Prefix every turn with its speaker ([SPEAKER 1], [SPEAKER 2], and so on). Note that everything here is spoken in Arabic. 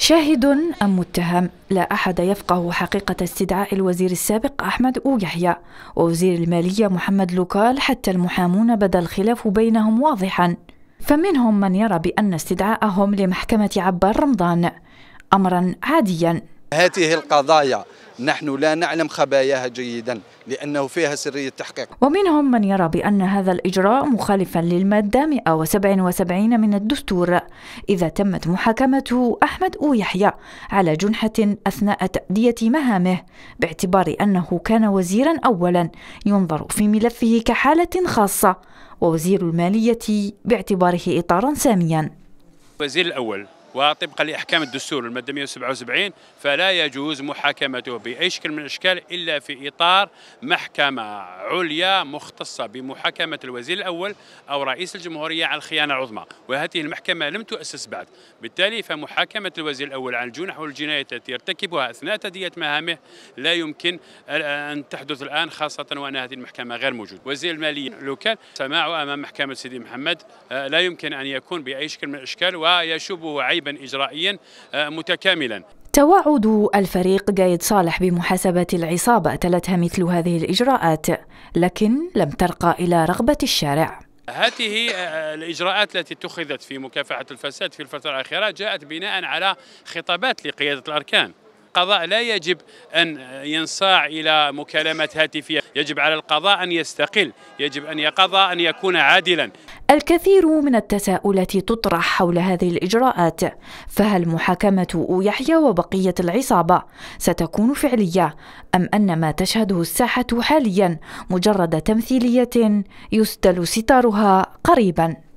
[SPEAKER 1] شاهد أم متهم لا أحد يفقه حقيقة استدعاء الوزير السابق أحمد أوجحيا ووزير المالية محمد لوكال حتى المحامون بدا الخلاف بينهم واضحا فمنهم من يرى بأن استدعاءهم لمحكمة عبار رمضان أمرا عاديا
[SPEAKER 2] هذه القضايا نحن لا نعلم خباياها جيدا لأنه فيها سرية تحقيق
[SPEAKER 1] ومنهم من يرى بأن هذا الإجراء مخالفا للمادة 177 من الدستور إذا تمت محاكمته أحمد أو يحيى على جنحة أثناء تأدية مهامه باعتبار أنه كان وزيرا أولا ينظر في ملفه كحالة خاصة ووزير المالية باعتباره إطارا ساميا
[SPEAKER 3] الوزير الأول وطبقا لاحكام الدستور الماده 177 فلا يجوز محاكمته باي شكل من الاشكال الا في اطار محكمه عليا مختصه بمحاكمه الوزير الاول او رئيس الجمهوريه عن الخيانه العظمى وهذه المحكمه لم تؤسس بعد بالتالي فمحاكمه الوزير الاول عن الجنح والجنايات التي يرتكبها اثناء تاديه مهامه لا يمكن ان تحدث الان خاصه وان هذه المحكمه غير موجوده وزير الماليه لو كان سماعه امام محكمه سيدي محمد آه، لا يمكن ان يكون باي شكل من الاشكال ويشوبه عيبا إجرائيا آه، متكاملا
[SPEAKER 1] توعد الفريق قايد صالح بمحاسبة العصابة تلتها مثل هذه الإجراءات لكن لم ترقى إلى رغبة الشارع
[SPEAKER 3] هذه آه، الاجراءات التي اتخذت في مكافحه الفساد في الفتره الاخيره جاءت بناء على خطابات لقياده الاركان القضاء لا يجب أن ينصاع إلى مكالمات هاتفية يجب على القضاء أن يستقل يجب أن يقضى أن يكون عادلا
[SPEAKER 1] الكثير من التساؤلات تطرح حول هذه الإجراءات فهل محاكمة يحيى وبقية العصابة ستكون فعلية أم أن ما تشهده الساحة حاليا مجرد تمثيلية يستل ستارها قريباً